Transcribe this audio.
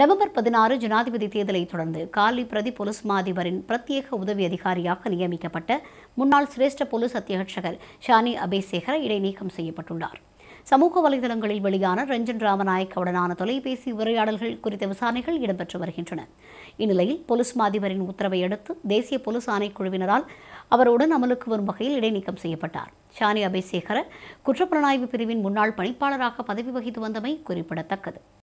November பதினாறு ஜனாதிபதி தேர்தலை தொடர்ந்து காலி பிரதி போலீஸ் மாதிபரின் பிரத்யேக உதவி அதிகாரியாக நியமிக்கப்பட்ட முன்னாள் சிரேஷ்ட போலீஸ் அத்தியட்சகர் ஷானி அபேசேகர இடைநீக்கம் செய்யப்பட்டுள்ளார் சமூக வலைதளங்களில் வெளியான ரஞ்சன் ராமநாயக்கவுடனான தொலைபேசி உரையாடல்கள் குறித்த விசாரணைகள் இடம்பெற்று வருகின்றன இந்நிலையில் போலீஸ் மாதிபரின் உத்தரவை அடுத்து தேசிய போலீஸ் ஆணைக்குழுவினரால் அவருடன் அமலுக்கு வரும் வகையில் இடைநீக்கம் செய்யப்பட்டார் ஷானி அபேசேகர குற்றப்புலனாய்வு பிரிவின் முன்னாள் பணிப்பாளராக பதவி வகித்து வந்தமை குறிப்பிடத்தக்கது